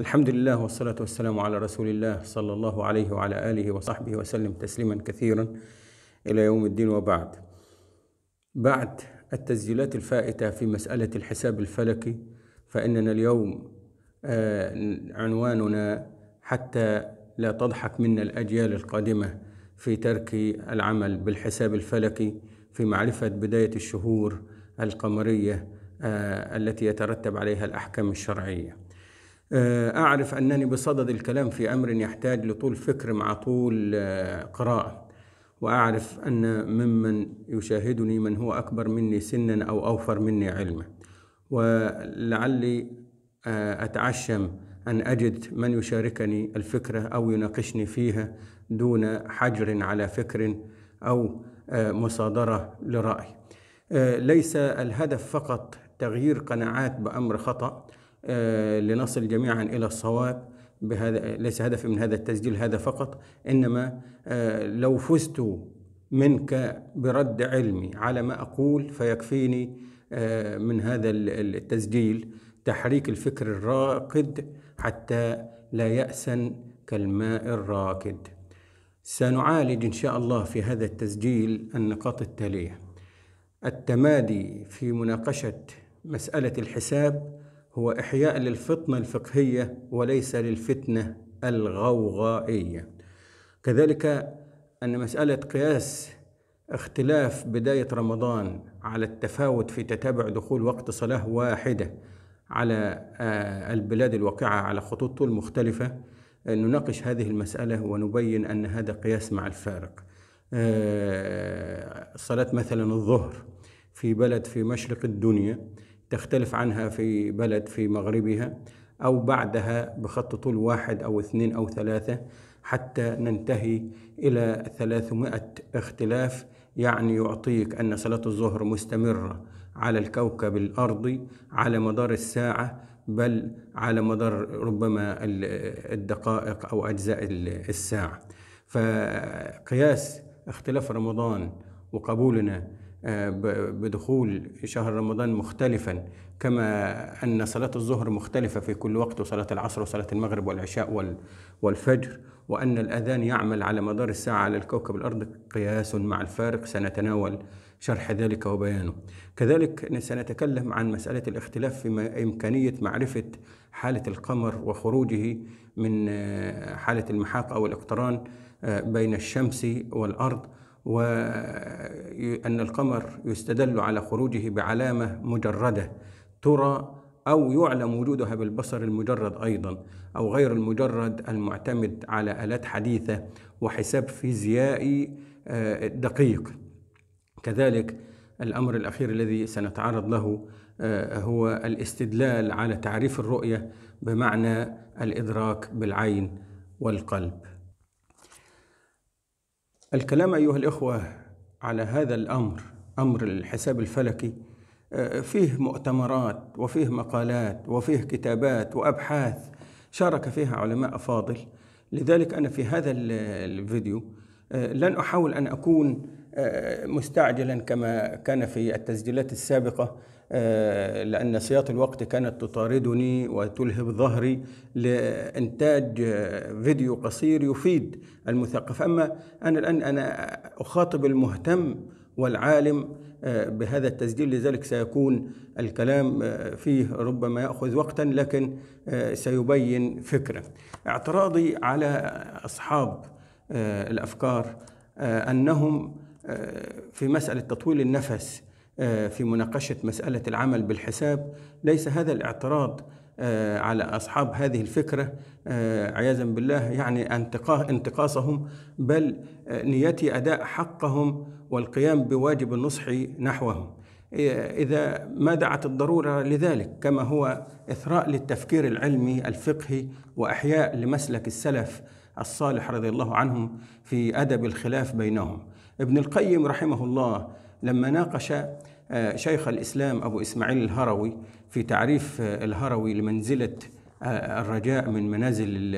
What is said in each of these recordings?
الحمد لله والصلاة والسلام على رسول الله صلى الله عليه وعلى آله وصحبه وسلم تسليما كثيرا إلى يوم الدين وبعد بعد التسجيلات الفائتة في مسألة الحساب الفلكي فإننا اليوم عنواننا حتى لا تضحك منا الأجيال القادمة في ترك العمل بالحساب الفلكي في معرفة بداية الشهور القمرية التي يترتب عليها الأحكام الشرعية آه، أعرف أنني بصدد الكلام في أمر يحتاج لطول فكر مع طول آه، قراءة وأعرف أن ممن يشاهدني من هو أكبر مني سنا أو أوفر مني علما ولعلي آه، أتعشم أن أجد من يشاركني الفكرة أو يناقشني فيها دون حجر على فكر أو مصادرة لرأي ليس الهدف فقط تغيير قناعات بأمر خطأ آه، لنصل جميعا إلى الصواب بهذا ليس هدف من هذا التسجيل هذا فقط إنما آه، لو فزت منك برد علمي على ما أقول فيكفيني آه، من هذا التسجيل تحريك الفكر الراقد حتى لا يأسن كالماء الراكد سنعالج إن شاء الله في هذا التسجيل النقاط التالية التمادي في مناقشة مسألة الحساب هو إحياء للفطنة الفقهية وليس للفتنة الغوغائية كذلك أن مسألة قياس اختلاف بداية رمضان على التفاوت في تتابع دخول وقت صلاة واحدة على آه، البلاد الواقعة على خطوط طول مختلفة آه، نناقش هذه المسألة ونبين أن هذا قياس مع الفارق آه، صلاة مثلا الظهر في بلد في مشرق الدنيا تختلف عنها في بلد في مغربها أو بعدها بخط طول واحد أو اثنين أو ثلاثة حتى ننتهي إلى 300 اختلاف يعني يعطيك أن صلاة الظهر مستمرة على الكوكب الأرضي على مدار الساعة بل على مدار ربما الدقائق أو أجزاء الساعة فقياس اختلاف رمضان وقبولنا آه، بدخول شهر رمضان مختلفا كما أن صلاة الظهر مختلفة في كل وقت وصلاة العصر وصلاة المغرب والعشاء والفجر وأن الأذان يعمل على مدار الساعة على الكوكب الأرض قياس مع الفارق سنتناول شرح ذلك وبيانه كذلك سنتكلم عن مسألة الاختلاف في إمكانية معرفة حالة القمر وخروجه من آه، حالة المحاق أو الاقتران آه، بين الشمس والأرض وأن القمر يستدل على خروجه بعلامة مجردة ترى أو يعلم وجودها بالبصر المجرد أيضا أو غير المجرد المعتمد على آلات حديثة وحساب فيزيائي آه، دقيق كذلك الأمر الأخير الذي سنتعرض له آه، هو الاستدلال على تعريف الرؤية بمعنى الإدراك بالعين والقلب الكلام أيها الإخوة على هذا الأمر أمر الحساب الفلكي آه، فيه مؤتمرات وفيه مقالات وفيه كتابات وأبحاث شارك فيها علماء أفاضل لذلك أنا في هذا الفيديو آه، لن أحاول أن أكون آه، مستعجلا كما كان في التسجيلات السابقة آه، لأن سياط الوقت كانت تطاردني وتلهب ظهري لإنتاج فيديو قصير يفيد المثقف أما أنا الآن أنا أخاطب المهتم والعالم آه، بهذا التسجيل لذلك سيكون الكلام آه، فيه ربما ياخذ وقتا لكن سيبين فكره اعتراضي على اصحاب الافكار انهم في مساله تطويل النفس آه، في مناقشة مسألة العمل بالحساب ليس هذا الاعتراض آه، على أصحاب هذه الفكرة آه، عياذا بالله يعني انتقاصهم بل نيتي أداء حقهم والقيام بواجب النصح نحوهم إيه، إذا ما دعت الضرورة لذلك كما هو إثراء للتفكير العلمي الفقهي وإحياء لمسلك السلف الصالح رضي الله عنهم في أدب الخلاف بينهم ابن القيم رحمه الله لما ناقش آه، شيخ الإسلام أبو إسماعيل الهروي في تعريف آه، الهروي لمنزلة آه، الرجاء من منازل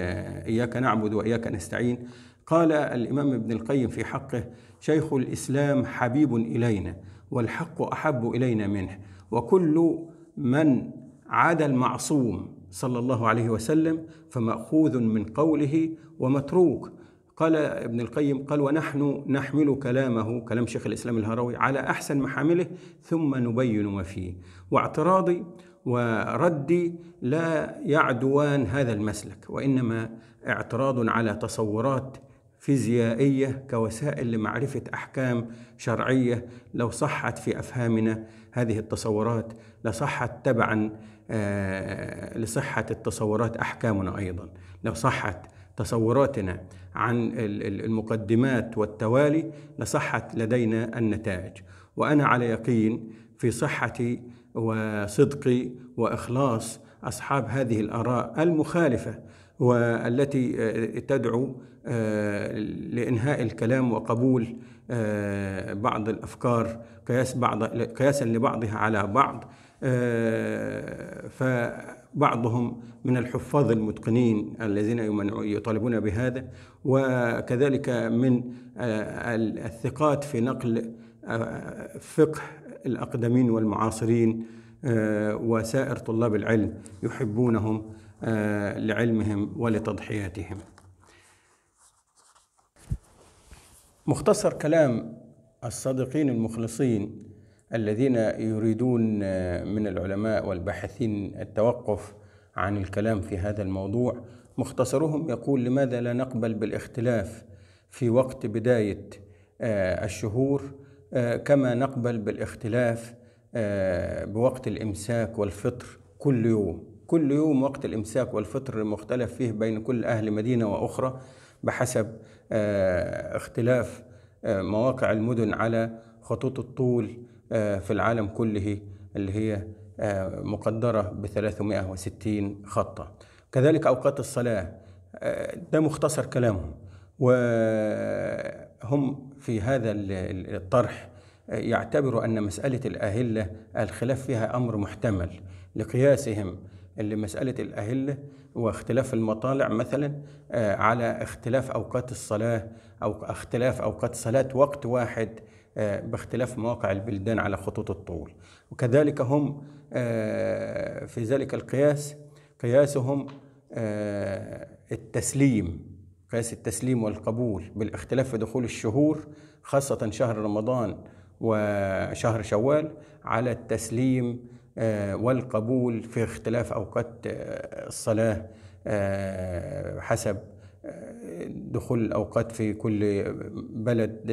إياك نعبد وإياك نستعين قال الإمام ابن القيم في حقه شيخ الإسلام حبيب إلينا والحق أحب إلينا منه وكل من عدا المعصوم صلى الله عليه وسلم فمأخوذ من قوله ومتروك قال ابن القيم قال ونحن نحمل كلامه كلام شيخ الإسلام الهروي على أحسن محامله ثم نبين ما فيه واعتراضي وردي لا يعدوان هذا المسلك وإنما اعتراض على تصورات فيزيائية كوسائل لمعرفة أحكام شرعية لو صحت في أفهامنا هذه التصورات لصحت تبعا آه، لصحة التصورات أحكامنا أيضا لو صحت تصوراتنا عن المقدمات والتوالي لصحت لدينا النتائج وأنا على يقين في صحتي وصدقي وإخلاص أصحاب هذه الآراء المخالفة والتي آه، تدعو آه، لإنهاء الكلام وقبول آه، بعض الأفكار قياس بعض قياسا لبعضها على بعض آه، فبعضهم من الحفاظ المتقنين الذين يطالبون بهذا وكذلك من آه، الثقات في نقل آه، فقه الأقدمين والمعاصرين وسائر طلاب العلم يحبونهم لعلمهم ولتضحياتهم مختصر كلام الصادقين المخلصين الذين يريدون آه، من العلماء والباحثين التوقف عن الكلام في هذا الموضوع مختصرهم يقول لماذا لا نقبل بالاختلاف في وقت بداية آه، الشهور آه، كما نقبل بالاختلاف بوقت الإمساك والفطر كل يوم كل يوم وقت الإمساك والفطر مختلف فيه بين كل أهل مدينة وأخرى بحسب اختلاف مواقع المدن على خطوط الطول آه، في العالم كله اللي هي آه، مقدرة ب 360 خطة كذلك أوقات الصلاة آه، ده مختصر كلامهم وهم في هذا الطرح يعتبروا أن مسألة الأهلة الخلاف فيها أمر محتمل لقياسهم لمسألة الأهلة واختلاف المطالع مثلا على اختلاف أوقات الصلاة أو اختلاف أوقات صلاة وقت واحد آه، باختلاف مواقع البلدان على خطوط الطول وكذلك هم آه، في ذلك القياس قياسهم آه، التسليم قياس التسليم والقبول بالاختلاف في دخول الشهور خاصة شهر رمضان وشهر شوال على التسليم والقبول في اختلاف أوقات الصلاة حسب دخول الأوقات في كل بلد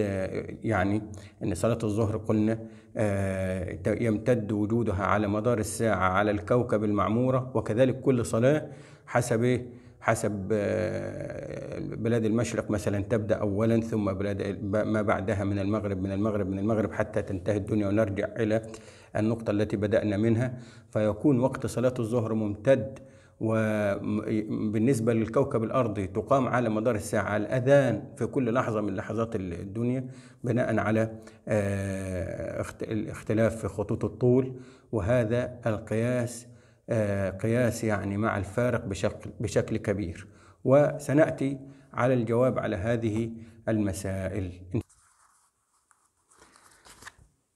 يعني أن صلاة الظهر قلنا آه، يمتد وجودها على مدار الساعة على الكوكب المعمورة وكذلك كل صلاة حسب إيه؟ حسب آه، بلاد المشرق مثلا تبدا اولا ثم بلاد ما بعدها من المغرب من المغرب من المغرب حتى تنتهي الدنيا ونرجع الى النقطه التي بدانا منها فيكون وقت صلاه الظهر ممتد وبالنسبة للكوكب الأرضي تقام على مدار الساعة الأذان في كل لحظة من لحظات الدنيا بناء على آه، الاختلاف في خطوط الطول وهذا القياس آه، قياس يعني مع الفارق بشكل, بشكل كبير وسنأتي على الجواب على هذه المسائل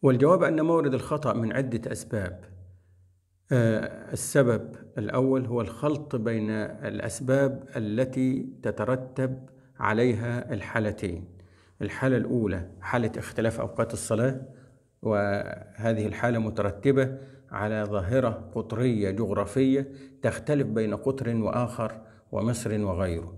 والجواب أن مورد الخطأ من عدة أسباب آه، السبب الأول هو الخلط بين الأسباب التي تترتب عليها الحالتين الحالة الأولى حالة اختلاف أوقات الصلاة وهذه الحالة مترتبة على ظاهرة قطرية جغرافية تختلف بين قطر وآخر ومصر وغيره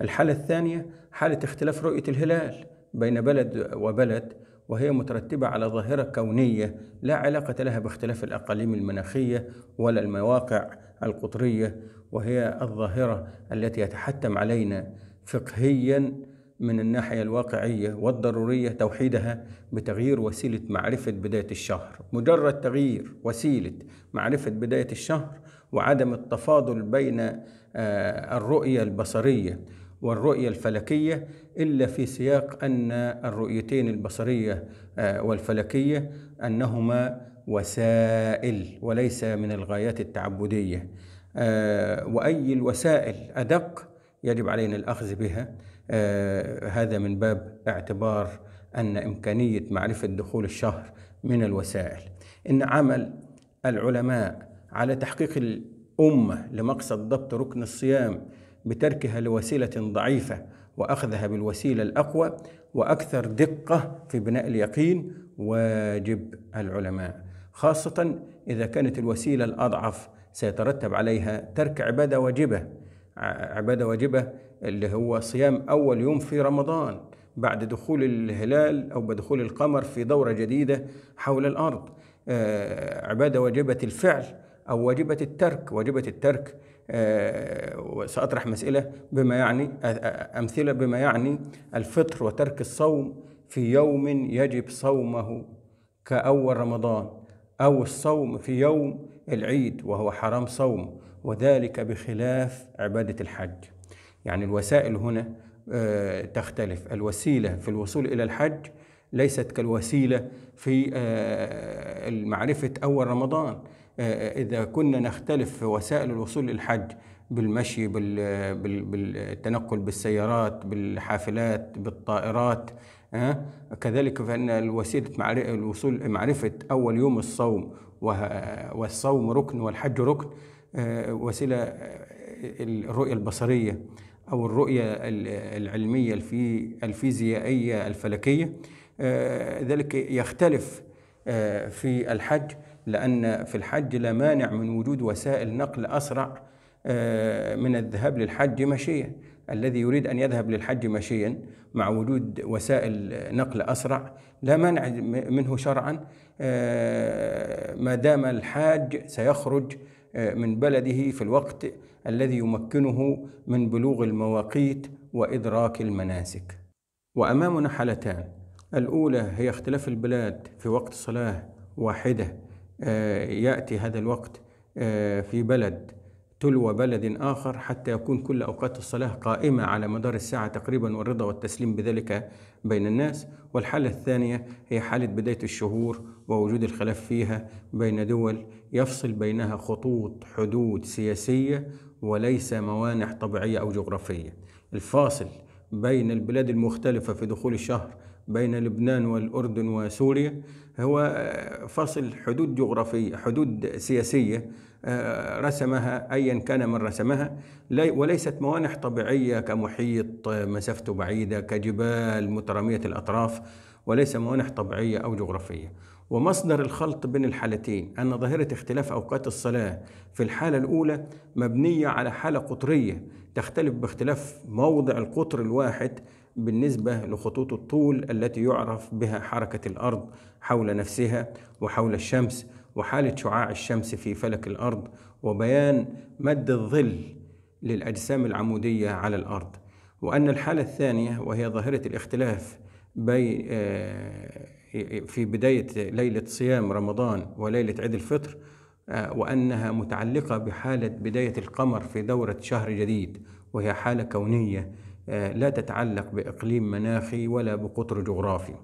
الحالة الثانية حالة اختلاف رؤية الهلال بين بلد وبلد وهي مترتبة على ظاهرة كونية لا علاقة لها باختلاف الأقاليم المناخية ولا المواقع القطرية وهي الظاهرة التي يتحتم علينا فقهيا من الناحية الواقعية والضرورية توحيدها بتغيير وسيلة معرفة بداية الشهر مجرد تغيير وسيلة معرفة بداية الشهر وعدم التفاضل بين آه، الرؤية البصرية والرؤية الفلكية إلا في سياق أن الرؤيتين البصرية آه، والفلكية أنهما وسائل وليس من الغايات التعبدية آه، وأي الوسائل أدق يجب علينا الأخذ بها آه، هذا من باب اعتبار أن إمكانية معرفة دخول الشهر من الوسائل إن عمل العلماء على تحقيق الأمة لمقصد ضبط ركن الصيام بتركها لوسيلة ضعيفة وأخذها بالوسيلة الأقوى وأكثر دقة في بناء اليقين واجب العلماء خاصة إذا كانت الوسيلة الأضعف سيترتب عليها ترك عبادة واجبة عبادة واجبة اللي هو صيام أول يوم في رمضان بعد دخول الهلال أو بدخول القمر في دورة جديدة حول الأرض آه، عبادة واجبة الفعل أو واجبة الترك واجبة الترك آه، سأطرح مسألة بما يعني أمثلة بما يعني الفطر وترك الصوم في يوم يجب صومه كأول رمضان أو الصوم في يوم العيد وهو حرام صوم وذلك بخلاف عبادة الحج يعني الوسائل هنا آه، تختلف الوسيلة في الوصول إلى الحج ليست كالوسيلة في آه، معرفة أول رمضان آه، آه، إذا كنا نختلف في وسائل الوصول للحج بالمشي بالتنقل بالسيارات بالحافلات بالطائرات آه، كذلك فإن الوسيلة الوصول معرفة أول يوم الصوم والصوم ركن والحج ركن وسيلة الرؤية البصرية أو الرؤية العلمية الفيزيائية الفلكية ذلك يختلف في الحج لأن في الحج لا مانع من وجود وسائل نقل أسرع آه، من الذهاب للحج مشيا الذي يريد أن يذهب للحج مشيا مع وجود وسائل نقل أسرع لا مانع منه شرعا آه، ما دام الحاج سيخرج آه، من بلده في الوقت الذي يمكنه من بلوغ المواقيت وإدراك المناسك وأمامنا حالتان الأولى هي اختلاف البلاد في وقت صلاة واحدة آه، يأتي هذا الوقت آه، في بلد تلو بلد آخر حتى يكون كل أوقات الصلاة قائمة على مدار الساعة تقريبا والرضا والتسليم بذلك بين الناس والحالة الثانية هي حالة بداية الشهور ووجود الخلاف فيها بين دول يفصل بينها خطوط حدود سياسية وليس موانع طبيعية أو جغرافية الفاصل بين البلاد المختلفة في دخول الشهر بين لبنان والأردن وسوريا هو آه، فصل حدود جغرافية حدود سياسية آه، رسمها أيا كان من رسمها وليست موانح طبيعية كمحيط آه، مسافته بعيدة كجبال مترامية الأطراف وليس موانح طبيعية أو جغرافية ومصدر الخلط بين الحالتين أن ظاهرة اختلاف أوقات الصلاة في الحالة الأولى مبنية على حالة قطرية تختلف باختلاف موضع القطر الواحد بالنسبة لخطوط الطول التي يعرف بها حركة الأرض حول نفسها وحول الشمس وحالة شعاع الشمس في فلك الأرض وبيان مد الظل للأجسام العمودية على الأرض وأن الحالة الثانية وهي ظاهرة الاختلاف بين آه، في بداية ليلة صيام رمضان وليلة عيد الفطر آه، وأنها متعلقة بحالة بداية القمر في دورة شهر جديد وهي حالة كونية آه، لا تتعلق بإقليم مناخي ولا بقطر جغرافي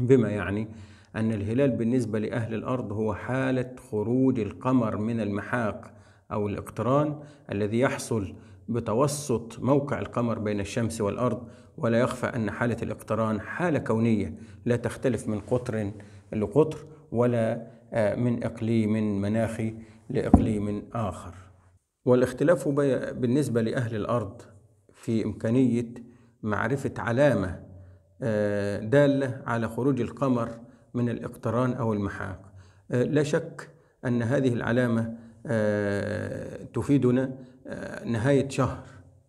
بما يعني أن الهلال بالنسبة لأهل الأرض هو حالة خروج القمر من المحاق أو الاقتران الذي يحصل بتوسط موقع القمر بين الشمس والأرض ولا يخفى أن حالة الاقتران حالة كونية لا تختلف من قطر لقطر ولا آه، من إقليم مناخي لإقليم آخر والاختلاف بالنسبة لأهل الأرض في إمكانية معرفة علامة آه، دالة على خروج القمر من الاقتران أو المحاق آه، لا شك أن هذه العلامة تفيدنا نهاية شهر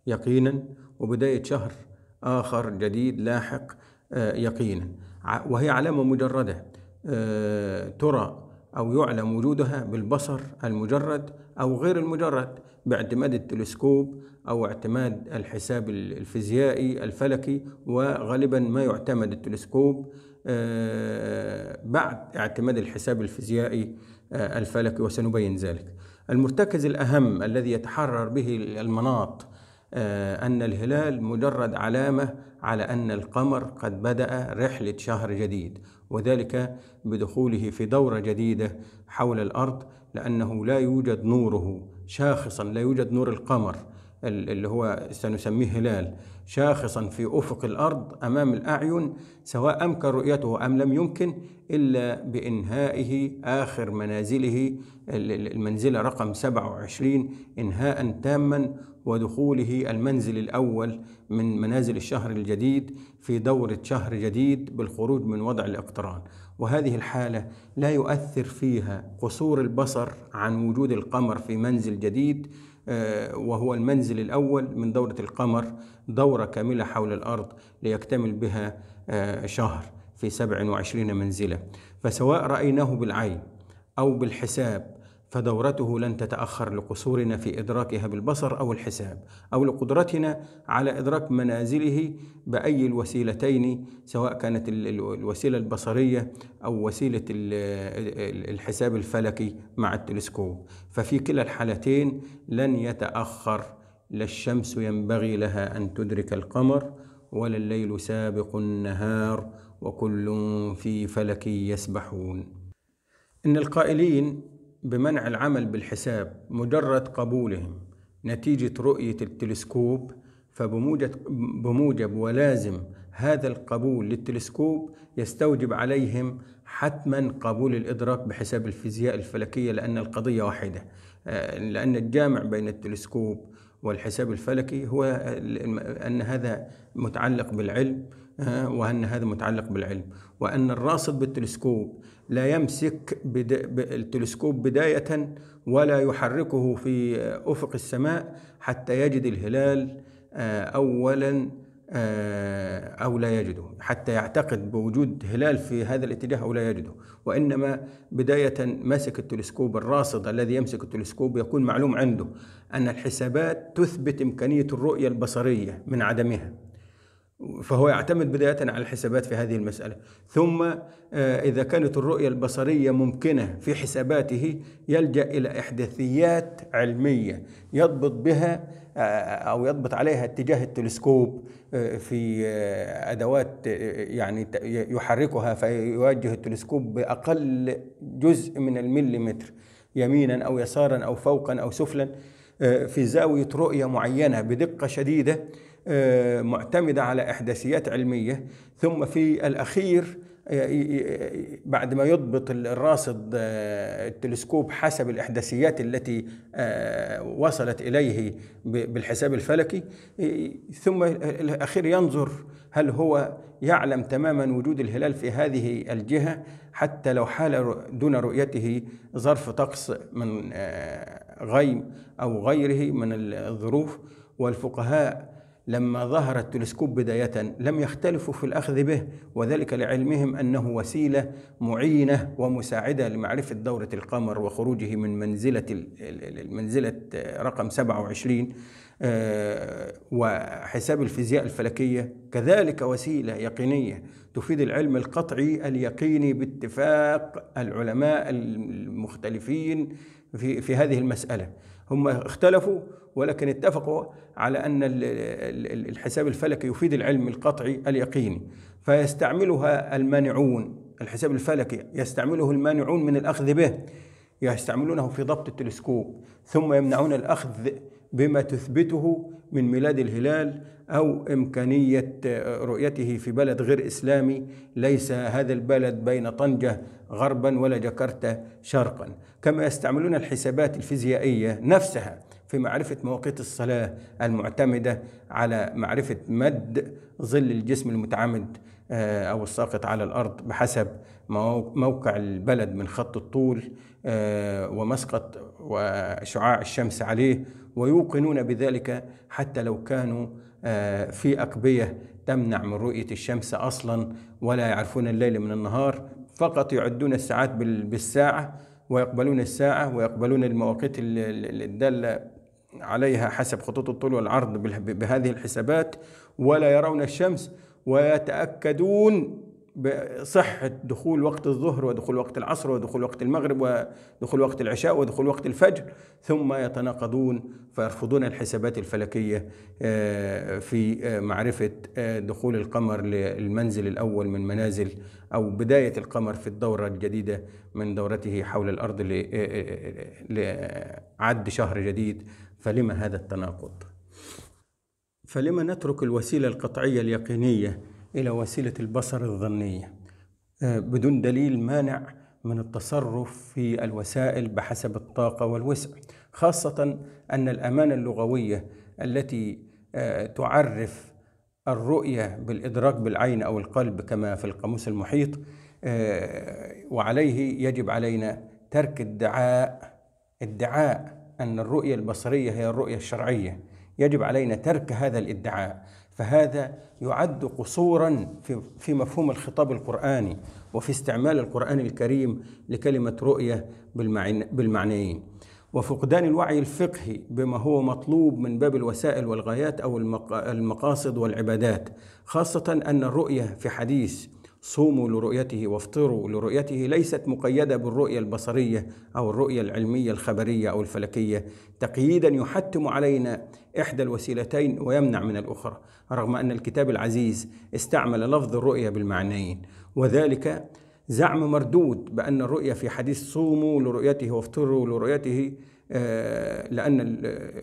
يقينا وبداية شهر آخر جديد لاحق آه، يقينا وهي علامة مجردة آه، ترى أو يعلم وجودها بالبصر المجرد أو غير المجرد باعتماد التلسكوب أو اعتماد الحساب الفيزيائي الفلكي وغالبا ما يعتمد التلسكوب آه، بعد اعتماد الحساب الفيزيائي الفلكي وسنبين ذلك المرتكز الأهم الذي يتحرر به المناط آه، أن الهلال مجرد علامة على أن القمر قد بدأ رحلة شهر جديد وذلك بدخوله في دورة جديدة حول الأرض لأنه لا يوجد نوره شاخصا لا يوجد نور القمر اللي هو سنسميه هلال شاخصا في افق الارض امام الاعين سواء امكن رؤيته ام لم يمكن الا بانهائه اخر منازله المنزله رقم 27 انهاء تاما ودخوله المنزل الأول من منازل الشهر الجديد في دورة شهر جديد بالخروج من وضع الاقتران وهذه الحالة لا يؤثر فيها قصور البصر عن وجود القمر في منزل جديد آه، وهو المنزل الأول من دورة القمر دورة كاملة حول الأرض ليكتمل بها آه، شهر في 27 منزلة فسواء رأيناه بالعين أو بالحساب فدورته لن تتأخر لقصورنا في إدراكها بالبصر أو الحساب أو لقدرتنا على إدراك منازله بأي الوسيلتين سواء كانت الوسيلة البصرية أو وسيلة الحساب الفلكي مع التلسكوب ففي كلا الحالتين لن يتأخر لا الشمس ينبغي لها أن تدرك القمر ولا الليل سابق النهار وكل في فلك يسبحون إن القائلين بمنع العمل بالحساب مجرد قبولهم نتيجة رؤية التلسكوب فبموجب بموجب ولازم هذا القبول للتلسكوب يستوجب عليهم حتما قبول الإدراك بحساب الفيزياء الفلكية لأن القضية واحدة آه، لأن الجامع بين التلسكوب والحساب الفلكي هو أن هذا متعلق بالعلم آه، وأن هذا متعلق بالعلم وأن الراصد بالتلسكوب لا يمسك التلسكوب بداية ولا يحركه في أفق السماء حتى يجد الهلال آه، أولا آه، أو لا يجده حتى يعتقد بوجود هلال في هذا الاتجاه أو لا يجده وإنما بداية مسك التلسكوب الراصد الذي يمسك التلسكوب يكون معلوم عنده أن الحسابات تثبت إمكانية الرؤية البصرية من عدمها فهو يعتمد بداية على الحسابات في هذه المسألة ثم آه، إذا كانت الرؤية البصرية ممكنة في حساباته يلجأ إلى إحداثيات علمية يضبط بها آه، أو يضبط عليها اتجاه التلسكوب آه، في أدوات يعني يحركها فيوجه التلسكوب بأقل جزء من المليمتر يمينا أو يسارا أو فوقا أو سفلا في زاوية رؤية معينة بدقة شديدة آه، معتمدة على إحداثيات علمية ثم في الأخير آه، بعد ما يضبط الراصد آه، التلسكوب حسب الإحداثيات التي وصلت إليه بالحساب الفلكي ثم الأخير ينظر هل هو يعلم تماما وجود الهلال في هذه الجهة حتى لو حال دون رؤيته ظرف طقس من غيم أو غيره من الظروف والفقهاء لما ظهر التلسكوب بداية لم يختلفوا في الأخذ به وذلك لعلمهم أنه وسيلة معينة ومساعدة لمعرفة دورة القمر وخروجه من منزلة المنزلة آه، رقم 27 آه، وحساب الفيزياء الفلكية كذلك وسيلة يقينية تفيد العلم القطعي اليقيني باتفاق العلماء المختلفين في في هذه المسألة هم اختلفوا ولكن اتفقوا على أن الحساب الفلكي يفيد العلم القطعي اليقيني فيستعملها المانعون الحساب الفلكي يستعمله المانعون من الأخذ به يستعملونه في ضبط التلسكوب ثم يمنعون الأخذ بما تثبته من ميلاد الهلال أو إمكانية رؤيته في بلد غير إسلامي ليس هذا البلد بين طنجة غربا ولا جاكرتا شرقا كما يستعملون الحسابات الفيزيائية نفسها في معرفة مواقيت الصلاة المعتمدة على معرفة مد ظل الجسم المتعمد آه، أو الساقط على الأرض بحسب موقع البلد من خط الطول آه، ومسقط وشعاع الشمس عليه ويوقنون بذلك حتى لو كانوا آه، في أقبية تمنع من رؤية الشمس أصلا ولا يعرفون الليل من النهار فقط يعدون الساعات بالساعة ويقبلون الساعة ويقبلون المواقيت الدالة عليها حسب خطوط الطول والعرض بهذه الحسابات ولا يرون الشمس ويتأكدون بصحة دخول وقت الظهر ودخول وقت العصر ودخول وقت المغرب ودخول وقت العشاء ودخول وقت الفجر ثم يتناقضون فيرفضون الحسابات الفلكية آه، في آه، معرفة آه، دخول القمر للمنزل الأول من منازل أو بداية القمر في الدورة الجديدة من دورته حول الأرض لعد شهر جديد فلما هذا التناقض؟ فلما نترك الوسيلة القطعية اليقينية إلى وسيلة البصر الظنية آه، بدون دليل مانع من التصرف في الوسائل بحسب الطاقة والوسع خاصة أن الأمانة اللغوية التي آه، تعرف الرؤية بالإدراك بالعين أو القلب كما في القاموس المحيط آه، وعليه يجب علينا ترك ادعاء ادعاء أن الرؤية البصرية هي الرؤية الشرعية يجب علينا ترك هذا الادعاء فهذا يعد قصورا في, مفهوم الخطاب القرآني وفي استعمال القرآن الكريم لكلمة رؤية بالمعنيين وفقدان الوعي الفقهي بما هو مطلوب من باب الوسائل والغايات أو المقاصد والعبادات خاصة أن الرؤية في حديث صوموا لرؤيته وافطروا لرؤيته ليست مقيدة بالرؤية البصرية أو الرؤية العلمية الخبرية أو الفلكية تقييدا يحتم علينا إحدى الوسيلتين ويمنع من الأخرى رغم أن الكتاب العزيز استعمل لفظ الرؤية بالمعنيين وذلك زعم مردود بأن الرؤية في حديث صوموا لرؤيته وافطروا لرؤيته آه، لأن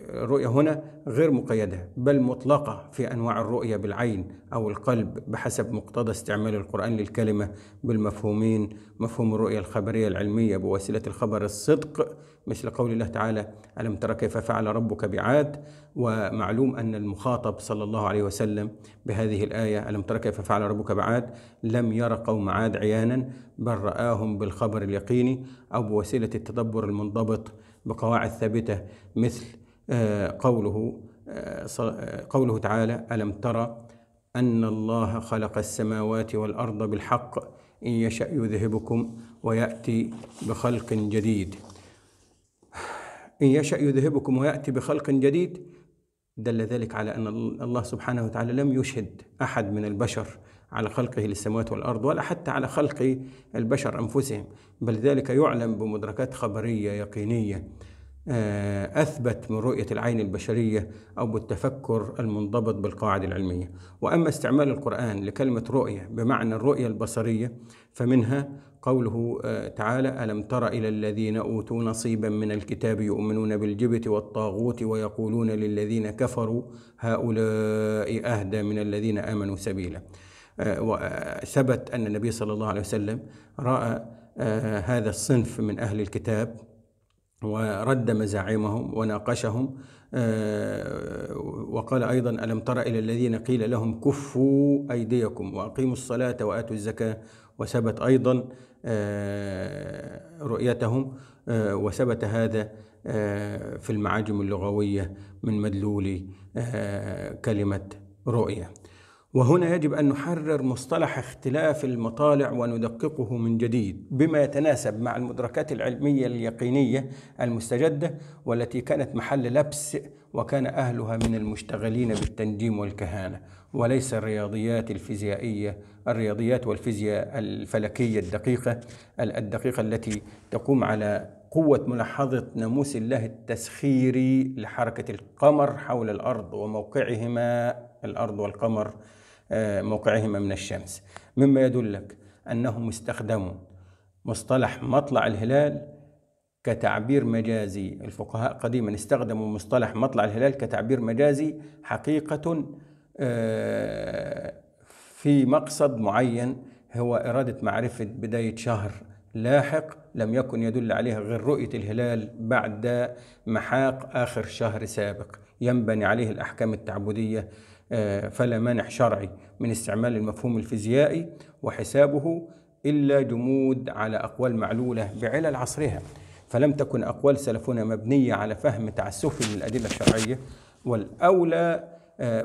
الرؤية هنا غير مقيدة بل مطلقة في أنواع الرؤية بالعين أو القلب بحسب مقتضى استعمال القرآن للكلمة بالمفهومين مفهوم الرؤية الخبرية العلمية بوسيلة الخبر الصدق مثل قول الله تعالى ألم ترى كيف فعل ربك بعاد ومعلوم أن المخاطب صلى الله عليه وسلم بهذه الآية ألم ترى كيف فعل ربك بعاد لم يرى قوم عاد عيانا بل رآهم بالخبر اليقيني أو بوسيلة التدبر المنضبط بقواعد ثابتة مثل آه، قوله آه، آه، قوله تعالى ألم ترى أن الله خلق السماوات والأرض بالحق إن يشأ يذهبكم ويأتي بخلق جديد إن يشأ يذهبكم ويأتي بخلق جديد دل ذلك على أن الله سبحانه وتعالى لم يشهد أحد من البشر على خلقه للسماوات والأرض ولا حتى على خلق البشر أنفسهم بل ذلك يعلم بمدركات خبرية يقينية آه، أثبت من رؤية العين البشرية أو بالتفكر المنضبط بالقاعدة العلمية وأما استعمال القرآن لكلمة رؤية بمعنى الرؤية البصرية فمنها قوله آه، تعالى ألم تر إلى الذين أوتوا نصيبا من الكتاب يؤمنون بالجبت والطاغوت ويقولون للذين كفروا هؤلاء أهدى من الذين آمنوا سبيلا آه، وثبت آه، أن النبي صلى الله عليه وسلم رأى آه، هذا الصنف من أهل الكتاب ورد مزاعمهم وناقشهم وقال أيضا ألم تر إلى الذين قيل لهم كفوا أيديكم وأقيموا الصلاة وآتوا الزكاة وثبت أيضا رؤيتهم وثبت هذا في المعاجم اللغوية من مدلول كلمة رؤية وهنا يجب أن نحرر مصطلح اختلاف المطالع وندققه من جديد بما يتناسب مع المدركات العلمية اليقينية المستجدة والتي كانت محل لبس وكان أهلها من المشتغلين بالتنجيم والكهانة وليس الرياضيات الفيزيائية الرياضيات والفيزياء الفلكية الدقيقة الدقيقة التي تقوم على قوة ملاحظة ناموس الله التسخيري لحركة القمر حول الأرض وموقعهما الأرض والقمر آه، موقعهما من الشمس مما يدلك أنهم استخدموا مصطلح مطلع الهلال كتعبير مجازي الفقهاء قديما استخدموا مصطلح مطلع الهلال كتعبير مجازي حقيقة آه، في مقصد معين هو إرادة معرفة بداية شهر لاحق لم يكن يدل عليها غير رؤية الهلال بعد محاق آخر شهر سابق ينبني عليه الأحكام التعبدية آه، فلا مانع شرعي من استعمال المفهوم الفيزيائي وحسابه إلا جمود على أقوال معلولة بعلل عصرها فلم تكن أقوال سلفنا مبنية على فهم تعسفي للأدلة الشرعية والأولى آه،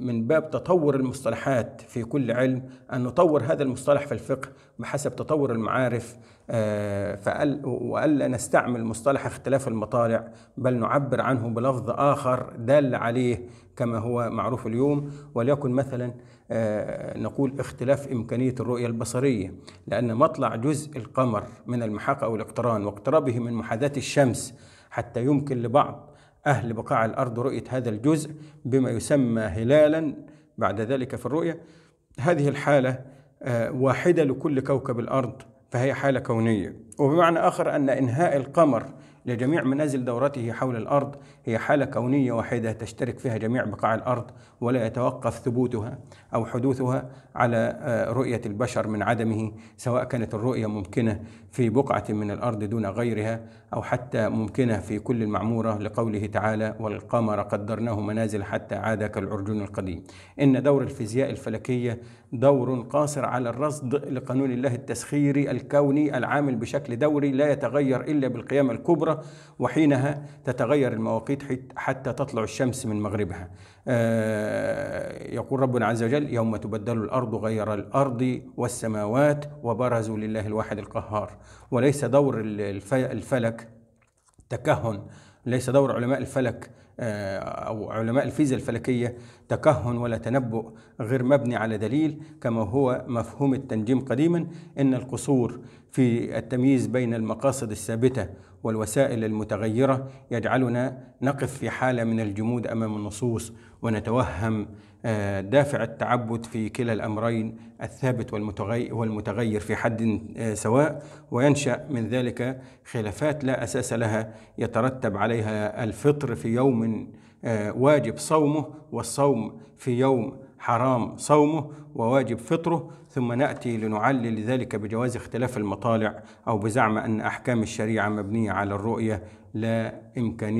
من باب تطور المصطلحات في كل علم أن نطور هذا المصطلح في الفقه بحسب تطور المعارف آه، فقال وألا نستعمل مصطلح اختلاف المطالع بل نعبر عنه بلفظ آخر دال عليه كما هو معروف اليوم وليكن مثلا آه، نقول اختلاف إمكانية الرؤية البصرية لأن مطلع جزء القمر من المحاق أو الاقتران واقترابه من محاذاة الشمس حتى يمكن لبعض أهل بقاع الأرض رؤية هذا الجزء بما يسمى هلالا بعد ذلك في الرؤية هذه الحالة آه، واحدة لكل كوكب الأرض فهي حالة كونية وبمعنى آخر أن إنهاء القمر لجميع منازل دورته حول الأرض هي حالة كونية واحدة تشترك فيها جميع بقاع الأرض ولا يتوقف ثبوتها أو حدوثها على آه، رؤية البشر من عدمه سواء كانت الرؤية ممكنة في بقعة من الأرض دون غيرها أو حتى ممكنة في كل المعمورة لقوله تعالى والقمر قدرناه منازل حتى عاد كالعرجون القديم إن دور الفيزياء الفلكية دور قاصر على الرصد لقانون الله التسخيري الكوني العامل بشكل دوري لا يتغير إلا بالقيامة الكبرى وحينها تتغير المواقيت حتى تطلع الشمس من مغربها آه، يقول ربنا عز وجل يوم تبدل الأرض غير الأرض والسماوات وبرزوا لله الواحد القهار وليس دور الفلك تكهن ليس دور علماء الفلك آه، أو علماء الفيزياء الفلكية تكهن ولا تنبؤ غير مبني على دليل كما هو مفهوم التنجيم قديما إن القصور في التمييز بين المقاصد الثابتة والوسائل المتغيرة يجعلنا نقف في حالة من الجمود أمام النصوص ونتوهم آه، دافع التعبد في كلا الأمرين الثابت والمتغير في حد آه، سواء وينشأ من ذلك خلافات لا أساس لها يترتب عليها الفطر في يوم آه، واجب صومه والصوم في يوم حرام صومه وواجب فطره ثم ناتي لنعلل ذلك بجواز اختلاف المطالع او بزعم ان احكام الشريعه مبنيه على الرؤيه لا امكانيه